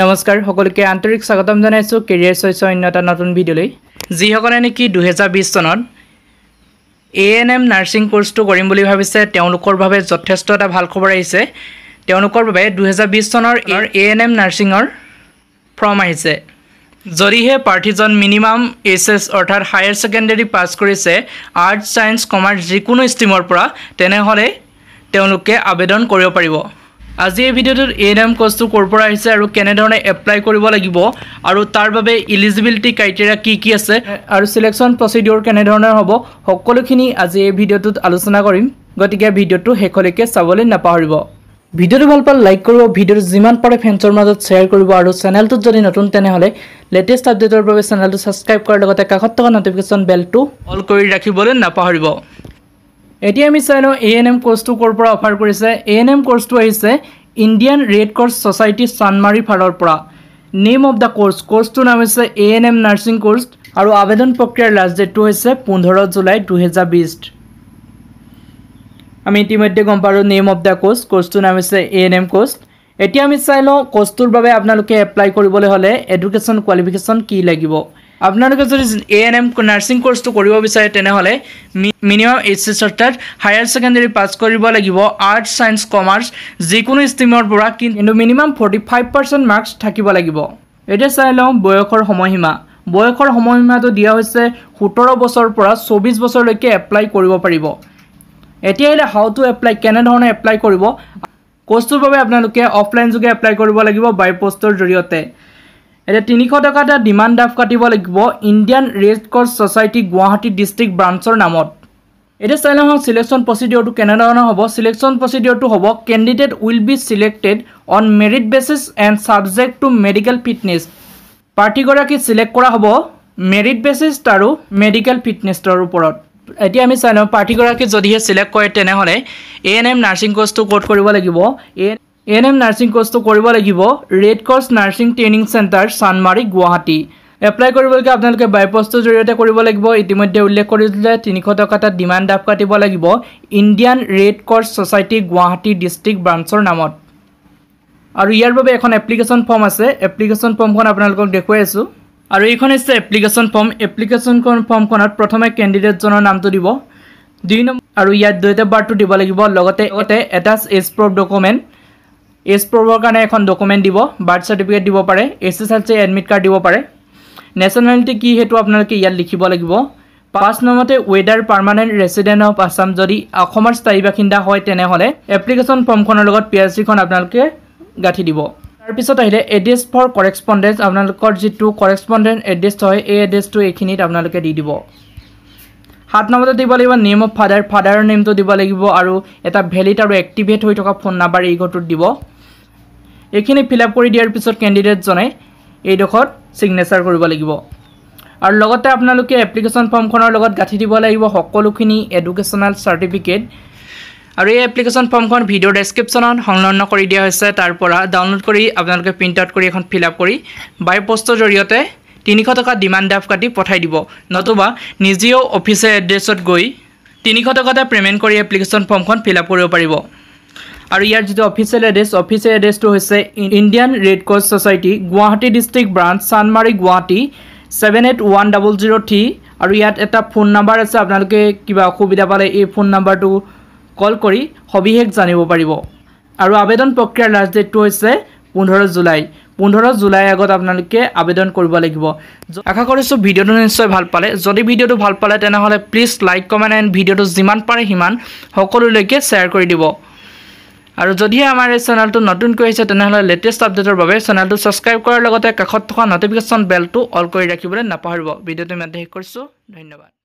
নমস্কাৰ সকলোকে আন্তৰিক স্বাগতম জনাইছোঁ কেৰিয়াৰ চইছৰ অন্য এটা নতুন ভিডিঅ'লৈ যিসকলে নেকি দুহেজাৰ বিছ চনত এ এন এম নাৰ্ছিং কোৰ্চটো কৰিম বুলি ভাবিছে তেওঁলোকৰ বাবে যথেষ্ট এটা ভাল খবৰ আহিছে তেওঁলোকৰ বাবে দুহেজাৰ বিছ চনৰ এ এ এন এম নাৰ্ছিঙৰ ফৰ্ম আহিছে যদিহে প্ৰাৰ্থীজন মিনিমাম এইচ এছ অৰ্থাৎ হায়াৰ ছেকেণ্ডেৰী পাছ কৰিছে আৰ্টছ ছায়েন্স কমাৰ্চ যিকোনো ষ্ট্ৰীমৰ পৰা তেনেহ'লে তেওঁলোকে আবেদন কৰিব পাৰিব আজি এই ভিডিওটোত এ এন এম কোৰ্সটো ক'ৰ পৰা আহিছে আৰু কেনেধৰণে এপ্লাই কৰিব লাগিব আৰু তাৰ বাবে ইলিজিবিলিটি ক্ৰাইটেৰিয়া কি কি আছে আৰু ছিলেকশ্যন প্ৰচিডিঅ'ৰ কেনেধৰণৰ হ'ব সকলোখিনি আজি এই ভিডিঅ'টোত আলোচনা কৰিম গতিকে ভিডিঅ'টো শেষলৈকে চাবলৈ নাপাহৰিব ভিডিঅ'টো ভাল পালে লাইক কৰিব ভিডিঅ'টো যিমান পাৰে ফ্ৰেণ্ডছৰ মাজত শ্বেয়াৰ কৰিব আৰু চেনেলটোত যদি নতুন তেনেহ'লে লেটেষ্ট আপডেটৰ বাবে চেনেলটো ছাবস্ক্ৰাইব কৰাৰ লগতে কাষত থকা নটিফিকেশ্যন বেলটো অল কৰি ৰাখিবলৈ নাপাহৰিব এতিয়া আমি চাই লওঁ এ এন এম কোৰ্চটো ক'ৰ পৰা অফাৰ কৰিছে এ এন এম ক'ৰ্চটো আহিছে Indian Red Cross Society Chandmari ফালৰ পৰা নেম অফ দ্য কোৰ্চ কোৰ্চটোৰ নাম হৈছে A N M nursing course আৰু আবেদন প্ৰক্ৰিয়াৰ লাষ্ট ডেটটো হৈছে পোন্ধৰ জুলাই দুহেজাৰ বিছ আমি ইতিমধ্যে গম পালোঁ নেম অফ দ্য কোৰ্চ কোৰ্চটোৰ নাম হৈছে এ এন এম কোৰ্চ এতিয়া আমি চাই লওঁ কোৰ্চটোৰ বাবে আপোনালোকে এপ্লাই কৰিবলৈ হ'লে এডুকেশ্যন কোৱালিফিকেশ্যন কি লাগিব আপোনালোকে যদি এ এন এম নাৰ্ছিং ক'ৰ্চটো কৰিব বিচাৰে তেনেহ'লে মিনিমাম এইচ এছ অৰ্থাৎ হায়াৰ ছেকেণ্ডেৰী পাছ কৰিব লাগিব আৰ্টছ ছায়েন্স কমাৰ্চ যিকোনো ষ্ট্ৰীমৰ পৰা কিন্তু minimum forty five percent marks থাকিব লাগিব এতিয়া চাই লওঁ বয়সৰ সময়সীমা বয়সৰ সময়সীমাটো দিয়া হৈছে সোতৰ বছৰৰ পৰা চৌবিছ বছৰলৈকে এপ্লাই কৰিব পাৰিব এতিয়া আহিলে হাউ টু এপ্লাই কেনেধৰণে এপ্লাই কৰিব কৰ্চটোৰ বাবে আপোনালোকে অফলাইন যোগে এপ্লাই কৰিব লাগিব বাই পষ্টৰ জৰিয়তে এতিয়া তিনিশ টকা এটা ডিমাণ্ড ডাফ কাটিব লাগিব Indian Red Cross Society Guwahati district ব্ৰাঞ্চৰ নামত এতিয়া চাই লওঁ চিলেকশ্যন প্ৰচিডিঅ'ৰটো কেনেধৰণৰ হ'ব চিলেকশ্যন প্ৰচিডিঅ'ৰটো হ'ব candidate will be selected on merit basis and subject to medical fitness প্ৰাৰ্থীগৰাকী চিলেক্ট কৰা হ'ব মেৰিট বেচিছ আৰু মেডিকেল ফিটনেছৰ ওপৰত এতিয়া আমি চাই লওঁ প্ৰাৰ্থীগৰাকী যদিহে চিলেক্ট কৰে তেনেহ'লে এ এন এম নাৰ্ছিং ক'ৰ্চটো ক'ৰ্ট কৰিব লাগিব এ এন এম নাৰ্ছিং কোৰ্চটো কৰিব লাগিব Red Cross nursing training centre Chandmari Guwahati apply কৰিবলৈকে আপোনালোকে বাইপ'ষ্টৰ জৰিয়তে কৰিব লাগিব ইতিমধ্যে উল্লেখ কৰিছিলে তিনিশ টকা এটা ডিমাণ্ড ড্ৰাফ কাটিব লাগিব Indian Red Cross Society Guwahati district ব্ৰাঞ্চৰ নামত আৰু ইয়াৰ বাবে এখন এপ্লিকেশ্যন ফৰ্ম আছে এপ্লিকেশ্যন ফৰ্মখন আপোনালোকক দেখুৱাই আছোঁ আৰু এইখন হৈছে এপ্লিকেশ্যন ফৰ্ম এপ্লিকেশ্যনখন ফৰ্মখনত প্ৰথমে কেণ্ডিডেটজনৰ নামটো দিব দুই নম্বৰ আৰু ইয়াত ডেট অফ বাৰ্থটো দিব লাগিব লগতে attach age proof document age প্ৰুভৰ কাৰণে এখন ডকুমেণ্ট দিব বাৰ্থ চাৰ্টিফিকেট দিব পাৰে S S L C admit card দিব পাৰে নেশ্যনেলিটি কি সেইটো আপোনালোকে ইয়াত লিখিব লাগিব পাঁচ নম্বৰতে whether permanent resident of Assam যদি অসমৰ স্থায়ী বাসিন্দা হয় তেনেহ'লে এপ্লিকেশ্যন ফৰ্মখনৰ লগত পি এছ চিখন আপোনালোকে গাঁঠি দিব তাৰপিছত আহিলে এড্ৰেছ ফৰ কৰেক্সপণ্ডেণ্ট আপোনালোকৰ যিটো কৰেক্সপণ্ডেণ্ট এড্ৰেছ হয় এই এড্ৰেছটো এইখিনিত আপোনালোকে দি দিব সাত নম্বৰতে দিব লাগিব নেম অফ ফাদাৰ ফাদাৰৰ নেমটো দিব লাগিব আৰু এটা ভেলিড আৰু এক্টিভেট হৈ থকা ফোন নাম্বাৰ এই ঘৰটোত দিব এইখিনি ফিল আপ কৰি দিয়াৰ পিছত কেণ্ডিডেটজনে এইডোখৰত ছিগনেচাৰ কৰিব লাগিব আৰু লগতে আপোনালোকে এপ্লিকেশ্যন ফৰ্মখনৰ লগত গাঁঠি দিব লাগিব সকলোখিনি এডুকেশ্যনেল চাৰ্টিফিকেট আৰু এই এপ্লিকেশ্যন ফৰ্মখন ভিডিঅ' ডেছক্ৰিপশ্যনত সংলগ্ন কৰি দিয়া হৈছে তাৰ পৰা ডাউনলোড কৰি আপোনালোকে প্ৰিণ্ট আউট কৰি এখন ফিল আপ কৰি বাই পষ্টৰ জৰিয়তে তিনিশ টকা ডিমাণ্ড ডাফ কাটি পঠাই দিব নতুবা নিজেও অফিচৰ এড্ৰেছত গৈ তিনিশ টকাতে পে'মেণ্ট কৰি এপ্লিকেশ্যন ফৰ্মখন ফিল আপ কৰিব পাৰিব আৰু ইয়াৰ যিটো অফিচিয়েল এড্ৰেছ অফিচিয়েল এড্ৰেছটো হৈছে Indian Red Cross Society Guwahati district branch Chandmari Guwahati seven eight one double zero' three আৰু ইয়াত এটা ফোন নাম্বাৰ আছে আপোনালোকে কিবা অসুবিধা পালে এই ফোন নাম্বাৰটো কল কৰি সবিশেষ জানিব পাৰিব আৰু আবেদন প্ৰক্ৰিয়াৰ লাষ্ট ডেটটো হৈছে পোন্ধৰ জুলাই পোন্ধৰ জুলাই আগত আপোনালোকে আবেদন কৰিব লাগিব আশা কৰিছোঁ ভিডিঅ'টো নিশ্চয় ভাল পালে যদি ভিডিঅ'টো ভাল পালে তেনেহ'লে প্লিজ লাইক কমেণ্ট এণ্ড ভিডিঅ'টো যিমান পাৰে সিমান সকলোলৈকে শ্বেয়াৰ কৰি দিব আৰু যদিহে আমাৰ এই চেনেলটো নতুনকৈ আহিছে তেনেহ'লে লেটেষ্ট আপডেটৰ বাবে চেনেলটো ছাবস্ক্ৰাইব কৰাৰ লগতে কাষত থকা নটিফিকেশ্যন বেলটো অল কৰি ৰাখিবলৈ নাপাহৰিব ভিডিঅ'টো ইমানতে শেষ কৰিছোঁ ধন্যবাদ